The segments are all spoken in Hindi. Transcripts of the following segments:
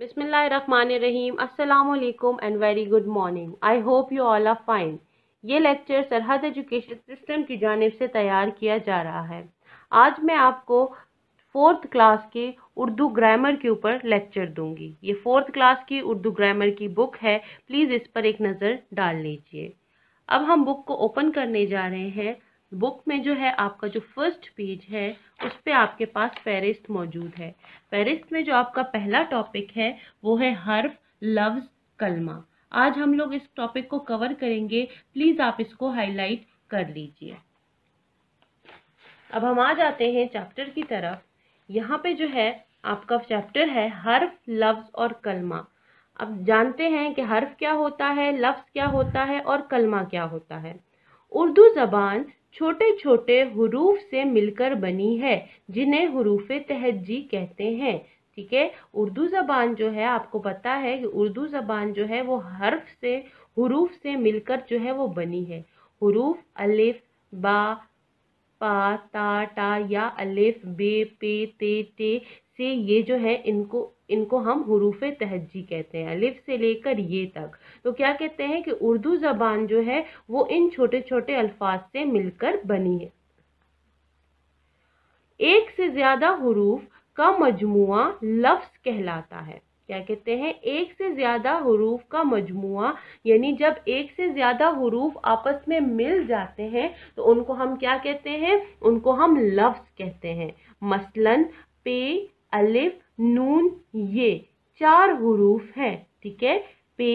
बिसमीम अल्लाम and very good morning I hope you all are fine ये लेक्चर सरहद एजुकेशन सिस्टम की जानब से तैयार किया जा रहा है आज मैं आपको फोर्थ क्लास के उर्दू ग्रामर के ऊपर लेक्चर दूंगी ये फोर्थ क्लास की उर्दू ग्रामर की बुक है प्लीज़ इस पर एक नज़र डाल लीजिए अब हम बुक को ओपन करने जा रहे हैं बुक में जो है आपका जो फर्स्ट पेज है उस पर आपके पास फहरिस्त मौजूद है फहरिस्त में जो आपका पहला टॉपिक है वो है हर्फ लफ्ज़ कलमा आज हम लोग इस टॉपिक को कवर करेंगे प्लीज़ आप इसको हाईलाइट कर लीजिए अब हम आ जाते हैं चैप्टर की तरफ यहाँ पे जो है आपका चैप्टर है हर्फ लफ्ज़ और कलमा अब जानते हैं कि हर्फ क्या होता है लफ्ज़ क्या होता है और कलमा क्या होता है उर्दू ज़बान छोटे छोटे हरूफ से मिलकर बनी है जिन्हें हरूफ तहजी कहते हैं ठीक है उर्दू ज़बान जो है आपको पता है कि उर्दू ज़बान जो है वो हर्फ से हरूफ से मिलकर जो है वो बनी है हरूफ अलिफ बा पा ता टा या अलिफ बे पे ते टे से ये जो है इनको इनको हम हरूफ तहजी कहते हैं अलिफ से लेकर ये तक तो क्या कहते हैं कि उर्दू ज़बान जो है वो इन छोटे छोटे अल्फाज से मिलकर बनी है एक से ज़्यादा हरूफ का मजमु लफ्स कहलाता है क्या कहते हैं एक से ज़्यादा हरूफ का मजमु यानी जब एक से ज़्यादा हरूफ आपस में मिल जाते हैं तो उनको हम क्या कहते हैं उनको हम लफ्स कहते हैं मसलन पे अलिफ नून ये चार हरूफ हैं ठीक है पे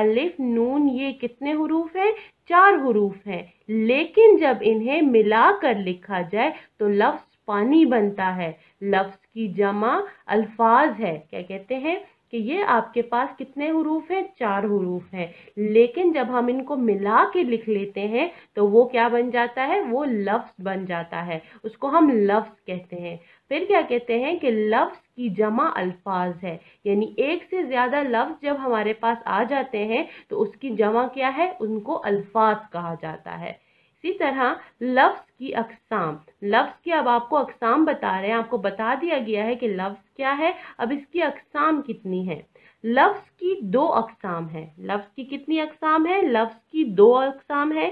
अलिफ नून ये कितने हरूफ हैं चार हरूफ हैं लेकिन जब इन्हें मिलाकर लिखा जाए तो लफ्ज़ पानी बनता है लफ्ज़ की जमा अल्फाज है क्या कहते हैं कि ये आपके पास कितने हरूफ हैं चार हरूफ हैं लेकिन जब हम इनको मिला के लिख लेते हैं तो वो क्या बन जाता है वो लफ्ज़ बन जाता है उसको हम लफ्ज़ कहते हैं फिर क्या कहते हैं कि लफ्ज़ की जमा अल्फाज है यानी एक से ज़्यादा लफ्ज़ जब हमारे पास आ जाते हैं तो उसकी जमा क्या है उनको अल्फाज कहा जाता है इसी तरह लफ्ज़ की अकसाम लफ्ज़ की अब आपको अकसाम बता रहे हैं आपको बता दिया गया है कि लफ्ज़ क्या है अब इसकी अकसाम कितनी है लफ्ज़ की दो अकसाम है लफ्ज़ की कितनी अकसाम है लफ्ज़ की दो अकसाम है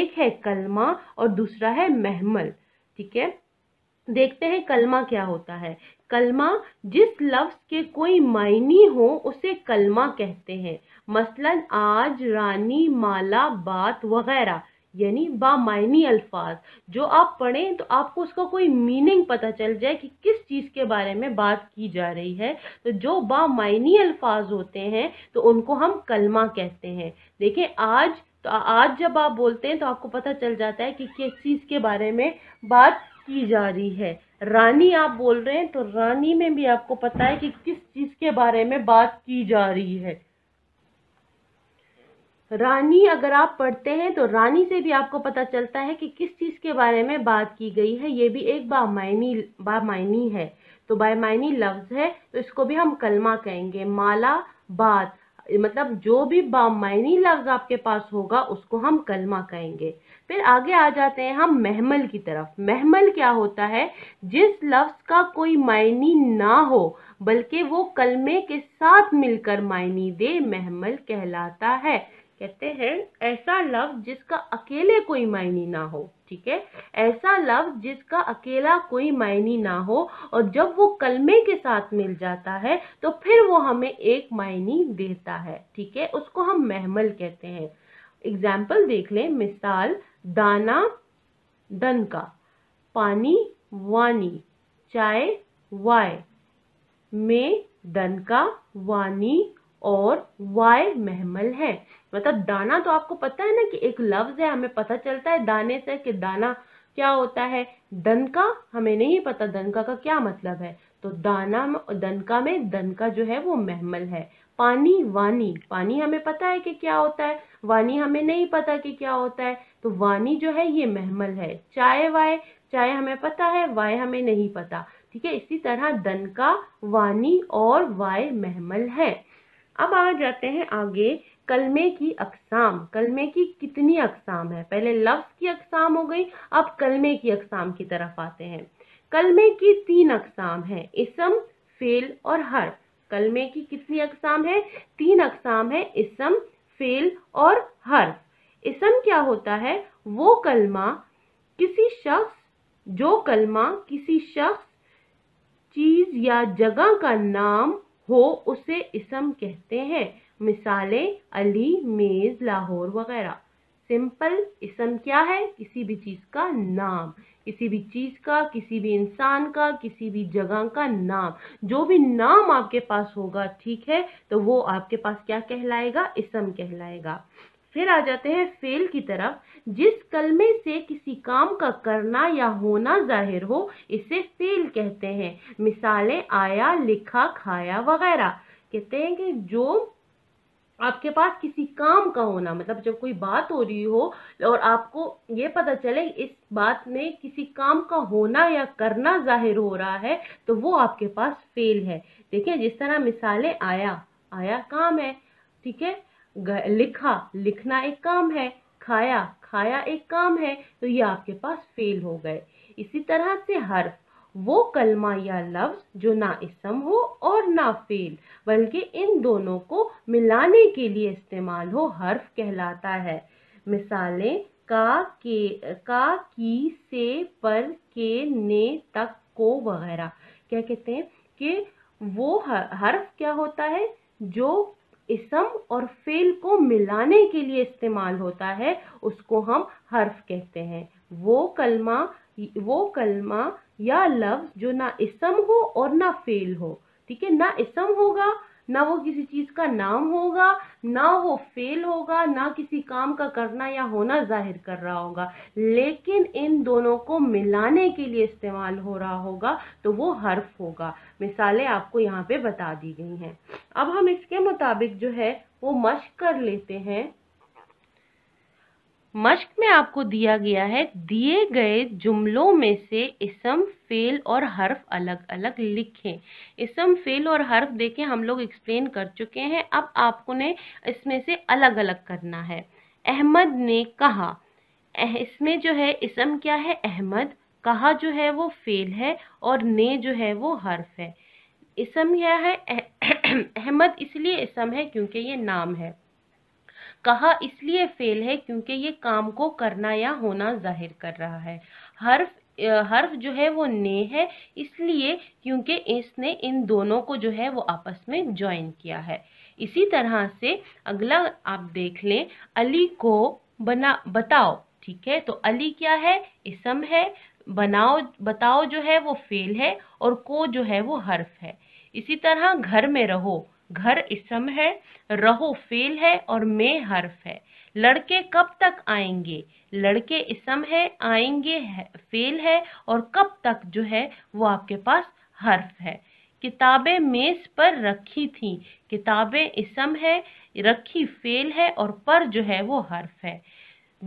एक है कलमा और दूसरा है महमल ठीक है देखते हैं कलमा क्या होता है कलमा जिस लफ्ज़ के कोई मायने हो उसे कलमा कहते हैं मसलन आज रानी माला बात वगैरह यानी बामायनी अल्फाज जो आप पढ़ें तो आपको उसका कोई मीनिंग पता चल जाए कि किस चीज़ के बारे में बात की जा रही है तो जो बामायनी अल्फाज होते हैं तो उनको हम कलमा कहते हैं देखें आज तो आज जब आप बोलते हैं तो आपको पता चल जाता है कि किस चीज़ के बारे में बात की जा रही है रानी आप बोल रहे हैं तो रानी में भी आपको पता है कि किस चीज के बारे में बात की जा रही है रानी अगर आप पढ़ते हैं तो रानी से भी आपको पता चलता है कि किस चीज के बारे में बात की गई है ये भी एक बामायनी बामायनी है तो बामायनी लफ्ज है तो इसको भी हम कलमा कहेंगे माला बात मतलब जो भी बामायनी लफ्ज आपके पास होगा उसको हम कलमा कहेंगे फिर आगे आ जाते हैं हम महमल की तरफ महमल क्या होता है जिस लफ्ज़ का कोई मायनी ना हो बल्कि वो कलमे के साथ मिलकर मायनी दे महमल कहलाता है कहते हैं ऐसा लफ्ज जिसका अकेले कोई मायने ना हो ठीक है ऐसा लफ्ज जिसका अकेला कोई मायने ना हो और जब वो कलमे के साथ मिल जाता है तो फिर वो हमें एक मायने देता है ठीक है उसको हम महमल कहते हैं एग्जाम्पल देख लें मिसाल दाना दन का पानी वानी चाय वाय में दन का वानी और वाय महमल है मतलब दाना तो आपको पता है ना कि एक लफ्ज है हमें पता चलता है दाने से कि दाना क्या होता है दन का हमें नहीं पता दन का क्या मतलब है तो दाना दनका में दन का जो है वो महमल है पानी वानी पानी हमें पता है कि क्या होता है वानी हमें नहीं पता कि क्या होता है तो वानी जो है ये महमल है चाय वाय चाय हमें पता है वाय हमें नहीं पता ठीक है इसी तरह दन का वानी और वाय महमल है अब आ जाते हैं आगे कलमे की अकसाम कलमे की कितनी अकसाम है पहले लफ्ज़ की अकसाम हो गई अब कलमे की अकसाम की तरफ आते हैं कलमे की तीन अकसाम है इसम फेल और हर कलमे की कितनी अकसाम है तीन अकसाम है इसम फेल और हर इसम क्या होता है वो कलमा किसी शख्स जो कलमा किसी शख्स चीज़ या जगह का नाम हो उसे इसम कहते हैं मिसालें अली मेज़ लाहौर वगैरह सिंपल इसम क्या है किसी भी चीज़ का नाम किसी भी चीज़ का किसी भी इंसान का किसी भी जगह का नाम जो भी नाम आपके पास होगा ठीक है तो वो आपके पास क्या कहलाएगा इसम कहलाएगा फिर आ जाते हैं फेल की तरफ जिस कलमे से किसी काम का करना या होना जाहिर हो इसे फेल कहते हैं मिसालें आया लिखा खाया वगैरह कहते हैं कि जो आपके पास किसी काम का होना मतलब जब कोई बात हो रही हो और आपको ये पता चले इस बात में किसी काम का होना या करना जाहिर हो रहा है तो वो आपके पास फेल है देखिए जिस तरह मिसालें आया आया काम है ठीक है लिखा लिखना एक काम है खाया खाया एक काम है तो ये आपके पास फेल हो गए इसी तरह से हर्फ वो कलमा या लफ्ज जो ना इसम हो और ना फेल बल्कि इन दोनों को मिलाने के लिए इस्तेमाल हो हर्फ कहलाता है मिसालें का के का की से पर के ने तक को वगैरह क्या कहते हैं कि वो हर्फ क्या होता है जो इसम और फेल को मिलाने के लिए इस्तेमाल होता है उसको हम हर्फ कहते हैं वो कलमा वो कलमा या लफ्ज़ जो ना इसम हो और ना फेल हो ठीक है ना इसम होगा ना वो किसी चीज़ का नाम होगा ना वो फेल होगा ना किसी काम का करना या होना जाहिर कर रहा होगा लेकिन इन दोनों को मिलाने के लिए इस्तेमाल हो रहा होगा तो वो हर्फ होगा मिसालें आपको यहाँ पे बता दी गई हैं अब हम इसके मुताबिक जो है वो मश कर लेते हैं मश्क में आपको दिया गया है दिए गए जुमलों में से इसम फेल और हर्फ अलग अलग लिखें इसम फेल और हर्फ देखें हम लोग एक्सप्लेन कर चुके हैं अब आपको ने इसमें से अलग अलग करना है अहमद ने कहा इसमें जो है इसम क्या है अहमद कहा जो है वो फेल है और ने जो है वो हर्फ है इसम यह है अहमद इसलिए इसम है क्योंकि ये नाम है कहा इसलिए फेल है क्योंकि ये काम को करना या होना जाहिर कर रहा है हर्फ हर्फ जो है वो ने है इसलिए क्योंकि इसने इन दोनों को जो है वो आपस में ज्वाइन किया है इसी तरह से अगला आप देख लें अली को बना बताओ ठीक है तो अली क्या है इसम है बनाओ बताओ जो है वो फेल है और को जो है वो हर्फ है इसी तरह घर में रहो घर इसम है रहो फेल है और मे हर्फ है लड़के कब तक आएंगे लड़के इसम है आएंगे है, फेल है और कब तक जो है वो आपके पास हर्फ है किताबें मेज़ पर रखी थी किताबें इसम है रखी फेल है और पर जो है वो हर्फ है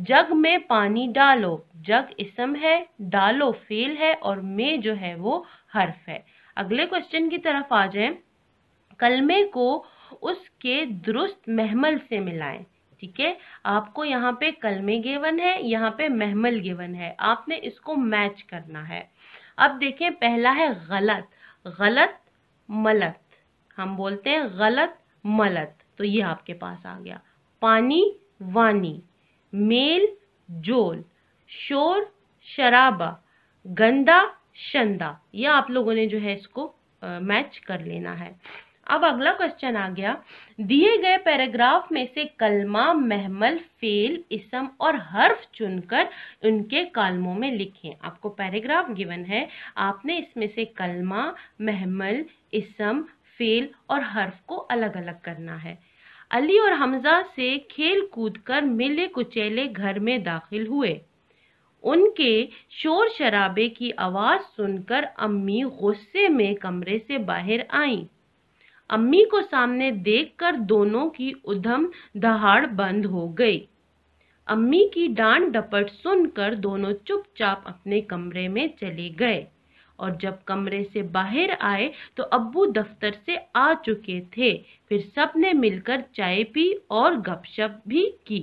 जग में पानी डालो जग इसम है डालो फेल है और मे जो है वो हर्फ है अगले क्वेश्चन की तरफ आ जाए कलमे को उसके दुरुस्त महमल से मिलाएं ठीक है आपको यहाँ पे कलमे गेवन है यहाँ पे महमल गेवन है आपने इसको मैच करना है अब देखें पहला है गलत गलत मलत हम बोलते हैं गलत मलत तो ये आपके पास आ गया पानी वानी मेल जोल शोर शराबा गंदा शंदा यह आप लोगों ने जो है इसको मैच कर लेना है अब अगला क्वेश्चन आ गया दिए गए पैराग्राफ में से कलमा महमल फेल इसम और हर्फ चुनकर उनके कालमों में लिखें आपको पैराग्राफ गिवन है आपने इसमें से कलमा महमल इसम फेल और हर्फ को अलग अलग करना है अली और हमजा से खेल कूद कर मिले कुचेले घर में दाखिल हुए उनके शोर शराबे की आवाज़ सुनकर अम्मी गुस्से में कमरे से बाहर आईं अम्मी को सामने देखकर दोनों की उधम दहाड़ बंद हो गई अम्मी की डांट डपट सुनकर दोनों चुपचाप अपने कमरे में चले गए और जब कमरे से बाहर आए तो अब्बू दफ्तर से आ चुके थे फिर सब ने मिलकर चाय पी और गपशप भी की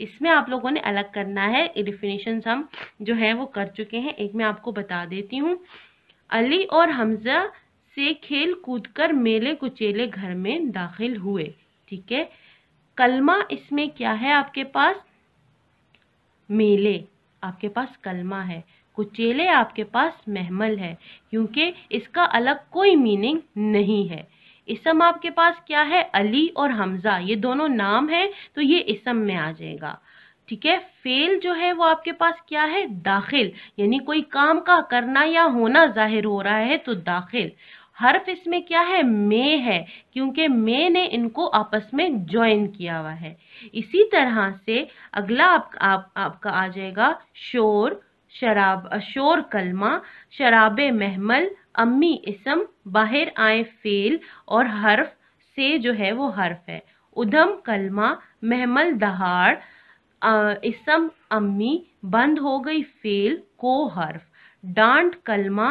इसमें आप लोगों ने अलग करना है डिफिनेशन हम जो है वो कर चुके हैं एक मैं आपको बता देती हूँ अली और हमज़ा से खेल कूद कर मेले कुचेले घर में दाखिल हुए ठीक है कलमा इसमें क्या है आपके पास मेले आपके पास कलमा है कुचेले आपके पास महमल है क्योंकि इसका अलग कोई मीनिंग नहीं है इसम आपके पास क्या है अली और हमज़ा ये दोनों नाम है तो ये इसम में आ जाएगा ठीक है फेल जो है वो आपके पास क्या है दाखिल यानी कोई काम का करना या होना जाहिर हो रहा है तो दाखिल हर्फ इसमें क्या है मे है क्योंकि मे ने इनको आपस में ज्वाइन किया हुआ है इसी तरह से अगला आप, आप आपका आ जाएगा शोर शराब शोर कलमा शराब महमल अम्मी इसम बाहर आए फेल और हर्फ से जो है वो हर्फ है उधम कलमा महमल दहाड़ इसम अम्मी बंद हो गई फेल को हर्फ डांट कलमा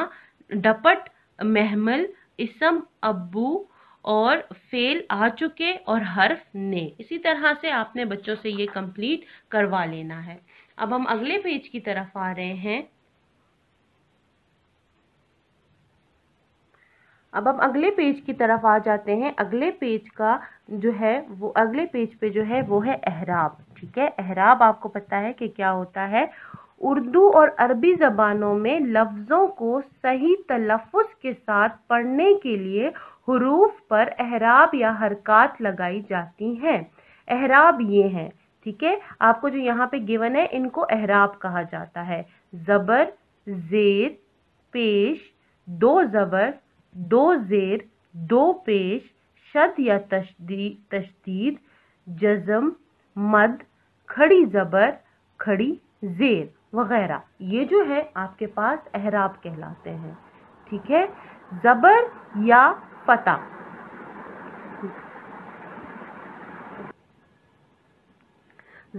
डपट महमल इसम अबू और फेल आ चुके और हर्फ ने इसी तरह से आपने बच्चों से ये कंप्लीट करवा लेना है अब हम अगले पेज की तरफ आ रहे हैं अब हम अगले पेज की तरफ आ जाते हैं अगले पेज का जो है वो अगले पेज पे जो है वो है एहराब ठीक है एहराब आपको पता है कि क्या होता है उर्दू और अरबी ज़बानों में लफ्ज़ों को सही तलफ़ के साथ पढ़ने के लिए हरूफ पर एहराब या हरकत लगाई जाती हैं एहराब ये हैं ठीक है थीके? आपको जो यहाँ पे गिवन है इनको एहराब कहा जाता है ज़बर ज़ेर पेश दो ज़बर दो ज़ेर दो पेश शद या तशदी तशदीद जज़म मद खड़ी ज़बर खड़ी ज़ेर वगैरह ये जो है आपके पास अहराब कहलाते हैं ठीक है जबर या फता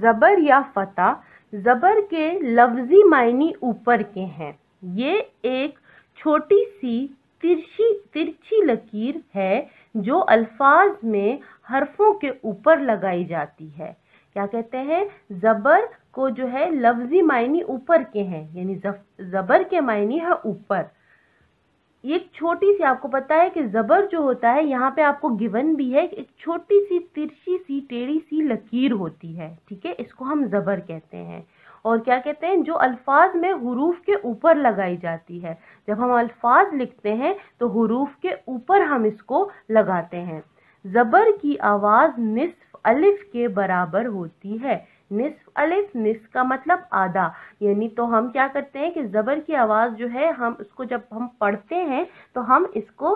जबर या फता जबर के लफ्जी मायने ऊपर के हैं ये एक छोटी सी तिरछी तिरछी लकीर है जो अल्फाज में हरफों के ऊपर लगाई जाती है क्या कहते हैं जबर को जो है लफ्ज़ी मायने ऊपर के हैं यानी ज़बर के मायने है ऊपर एक छोटी सी आपको पता है कि ज़बर जो होता है यहाँ पे आपको गिवन भी है एक छोटी सी तिरछी सी टेढ़ी सी लकीर होती है ठीक है इसको हम ज़बर कहते हैं और क्या कहते हैं जो अल्फाज में हरूफ के ऊपर लगाई जाती है जब हम अल्फाज लिखते हैं तो हरूफ के ऊपर हम इसको लगाते हैं ज़बर की आवाज़ निसफ अलिफ के बराबर होती है निसफ अलिफ निसफ का मतलब आधा यानी तो हम क्या करते हैं कि ज़बर की आवाज़ जो है हम उसको जब हम पढ़ते हैं तो हम इसको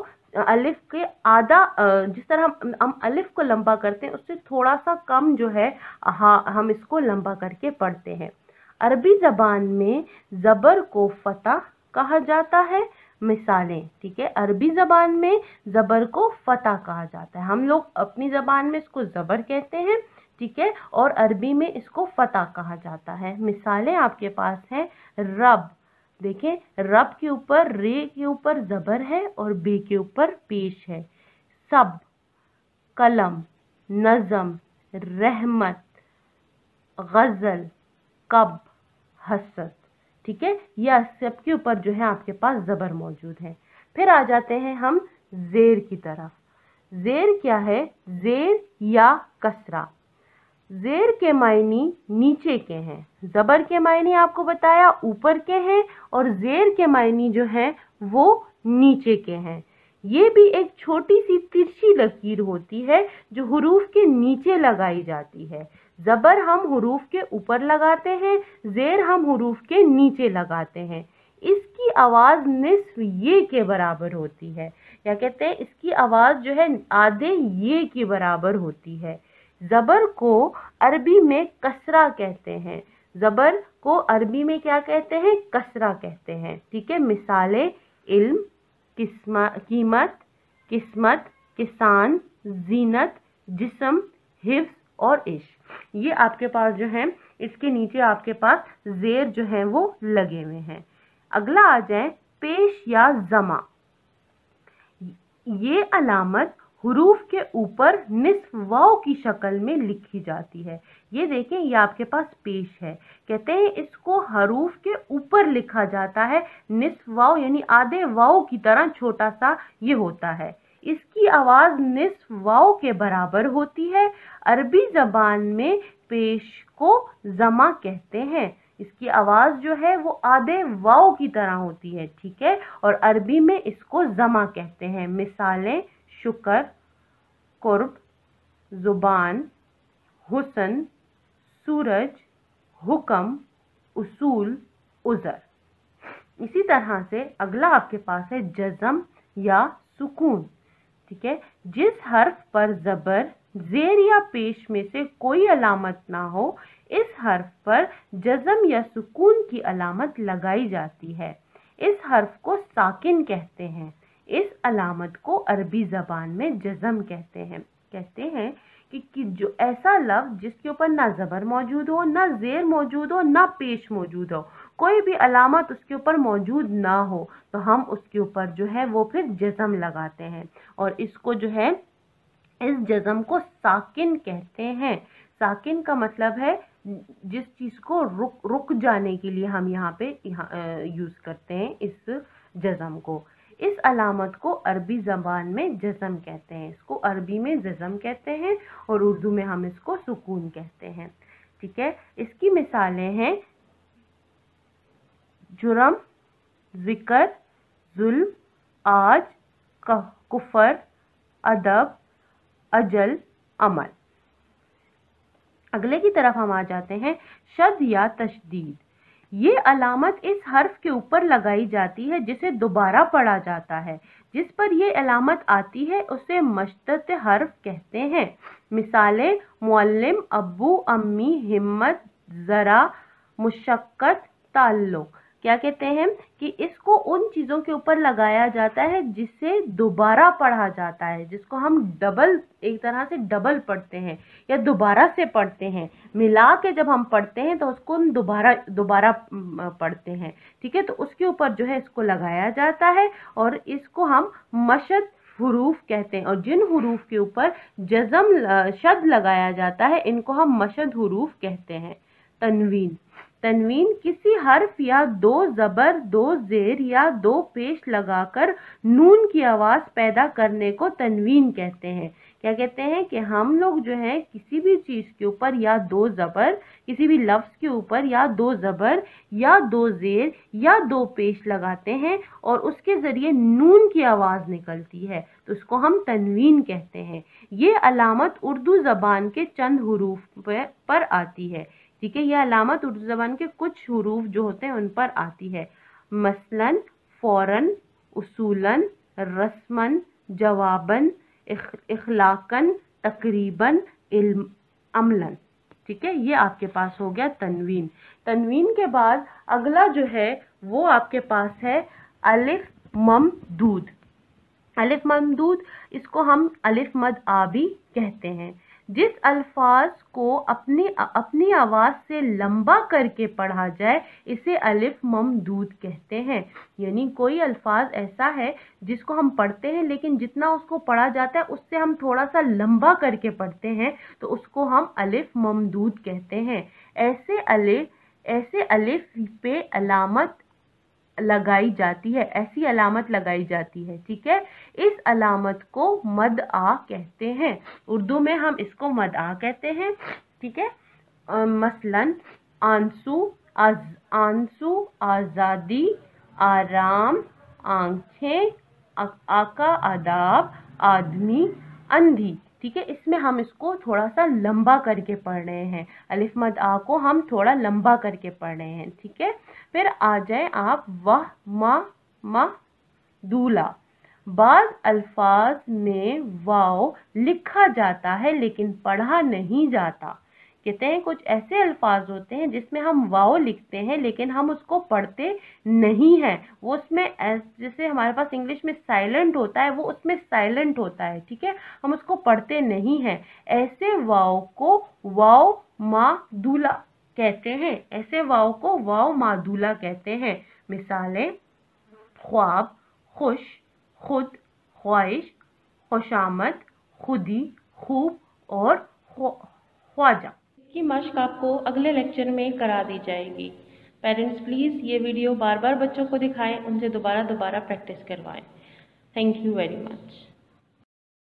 अलिफ के आधा जिस तरह हम हम अलिफ को लंबा करते हैं उससे थोड़ा सा कम जो है हाँ हम इसको लंबा करके पढ़ते हैं अरबी ज़बान में ज़बर को फतह कहा जाता है मिसालें ठीक है अरबी ज़बान में ज़बर को फतह कहा जाता है हम लोग अपनी ज़बान में इसको ज़बर कहते हैं ठीक है और अरबी में इसको फतह कहा जाता है मिसालें आपके पास हैं रब देखें रब के ऊपर रे के ऊपर ज़बर है और बे के ऊपर पेश है सब कलम नज़म रहमत गज़ल कब हसत ठीक है यह सब के ऊपर जो है आपके पास ज़बर मौजूद है फिर आ जाते हैं हम जेर की तरफ जेर क्या है जेर या कसरा ज़ेर के मायने नीचे के हैं ज़बर के मायने आपको बताया ऊपर के हैं और ज़ेर के मायने जो हैं वो नीचे के हैं ये भी एक छोटी सी तिरछी लकीर होती है जो हरूफ के नीचे लगाई जाती है ज़बर हम हरूफ के ऊपर लगाते हैं ज़ेर हम हरूफ के नीचे लगाते हैं इसकी आवाज़ निसफ ये के बराबर होती है क्या कहते हैं इसकी आवाज़ जो है आधे ये के बराबर होती है ज़बर को अरबी में कसरा कहते हैं ज़बर को अरबी में क्या कहते हैं कसरा कहते हैं ठीक है मिसालें इल्म किस्मा कीमत किस्मत किसान जीनत जिसम हिफ और इश ये आपके पास जो है इसके नीचे आपके पास जेर जो है वो लगे हुए हैं अगला आ जाए पेश या जमा ये अलामत हरूफ के ऊपर निसफ वाव की शक्ल में लिखी जाती है ये देखें ये आपके पास पेश है कहते हैं इसको हरूफ के ऊपर लिखा जाता है निसफ वाव यानी आधे वाव की तरह छोटा सा ये होता है इसकी आवाज़ निसफ वाव के बराबर होती है अरबी ज़बान में पेश को जमा कहते हैं इसकी आवाज़ जो है वो आधे वाव की तरह होती है ठीक है और अरबी में इसको जमा कहते हैं मिसालें शुक्र कुर्ब ज़ुबान हुसन सूरज हुक्म उसूल उज़र इसी तरह से अगला आपके पास है जज़म या सुकून ठीक है जिस हर्फ पर ज़बर जेर या पेश में से कोई अलामत ना हो इस हर्फ पर जज़म या सुकून की अलामत लगाई जाती है इस हर्फ को साकिन कहते हैं इस अलामत को अरबी ज़बान में जज़म कहते हैं कहते हैं कि, कि जो ऐसा लफ्ज़ जिसके ऊपर ना ज़बर मौजूद हो ना ज़ेर मौजूद हो ना पेश मौजूद हो कोई भी अलामत उसके ऊपर मौजूद ना हो तो हम उसके ऊपर जो है वो फिर जज़म लगाते हैं और इसको जो है इस जज़म को साकिन कहते हैं साकिन का मतलब है जिस चीज़ को रुक रुक जाने के लिए हम यहाँ पे यहाँ यूज़ करते हैं इस जज़म को इस अलामत को अरबी ज़बान में जज़म कहते हैं इसको अरबी में जज़म कहते हैं और उर्दू में हम इसको सुकून कहते हैं ठीक है इसकी मिसालें हैं जुर्म ज़िक्र जुल्म आज कुफर अदब अजल अमल अगले की तरफ हम आ जाते हैं शद या तशदीद ये अलामत इस हर्फ के ऊपर लगाई जाती है जिसे दोबारा पढ़ा जाता है जिस पर यह अलामत आती है उसे मशत हर्फ कहते हैं मिसालें मुअल्लिम अबू अम्मी हिम्मत ज़रा मुशक्क़त ताल्लुक़ क्या कहते हैं कि इसको उन चीज़ों के ऊपर लगाया जाता है जिससे दोबारा पढ़ा जाता है जिसको हम डबल एक तरह से डबल पढ़ते हैं या दोबारा से पढ़ते हैं मिला के जब हम पढ़ते हैं तो उसको हम दोबारा दोबारा पढ़ते हैं ठीक है तो उसके ऊपर जो है इसको लगाया जाता है और इसको हम मशद हरूफ कहते हैं और जिन हरूफ के ऊपर जज़म शब्द लगाया जाता है इनको हम मशद हरूफ कहते हैं तनवीन तनवीन किसी हर्फ या दो ज़बर दो ज़ेर या दो पेश लगाकर नून की आवाज़ पैदा करने को तनवीन कहते हैं क्या कहते हैं कि हम लोग जो है किसी भी चीज़ के ऊपर या दो ज़बर किसी भी लफ्ज़ के ऊपर या दो ज़बर या दो ज़ेर या दो पेश लगाते हैं और उसके ज़रिए नून की आवाज़ निकलती है तो उसको हम तनवीन कहते हैं ये अलामत उर्दू ज़बान के चंद हरूफ पर आती है ठीक है यह अलामत उर्दू ज़बान के कुछ हरूफ जो होते हैं उन पर आती है मसलन फ़ौरन उसूलन रस्मन जवाबन इखलाकन तकरीबन इल्म अमलन ठीक है ये आपके पास हो गया तनवीन तनवीन के बाद अगला जो है वो आपके पास है अलिफ मम दूध अलिफ ममदूद इसको हम अलिफ मद आबी कहते हैं जिस अल्फाज को अपनी अपनी आवाज़ से लंबा करके पढ़ा जाए इसे अलिफ ममदूद कहते हैं यानी कोई अल्फाज ऐसा है जिसको हम पढ़ते हैं लेकिन जितना उसको पढ़ा जाता है उससे हम थोड़ा सा लंबा करके पढ़ते हैं तो उसको हम अलिफ ममदूद कहते हैं ऐसे अलिफ ऐसे अलिफ पे अलामत लगाई जाती है ऐसी अलामत लगाई जाती है ठीक है इस अलामत को मद आ कहते हैं उर्दू में हम इसको मद आ कहते हैं ठीक है आ, मसलन आंसू आज, आंसू आज़ादी आराम आंखें आका आदाब आदमी अंधी ठीक है इसमें हम इसको थोड़ा सा लंबा करके पढ़ रहे हैं अलिफ मद आ को हम थोड़ा लंबा करके पढ़ रहे हैं ठीक है फिर आ जाए आप वह मा बाद बाज़ अल्फाज में वाओ लिखा जाता है लेकिन पढ़ा नहीं जाता कहते हैं कुछ ऐसे अल्फाज होते हैं जिसमें हम वाओ लिखते हैं लेकिन हम उसको पढ़ते नहीं हैं वो उसमें जैसे हमारे पास इंग्लिश में साइलेंट होता है वो उसमें साइलेंट होता है ठीक है हम उसको पढ़ते नहीं हैं ऐसे वाओ को वाओ दूला कहते हैं ऐसे वाओ को वाओ दूला कहते हैं मिसालें ख्वाब खुश खुद ख्वाहिश खुशामद खुदी खूब और ख्वाजा की मश्क आपको अगले लेक्चर में करा दी जाएगी पेरेंट्स प्लीज़ ये वीडियो बार बार बच्चों को दिखाएं उनसे दोबारा दोबारा प्रैक्टिस करवाएं थैंक यू वेरी मच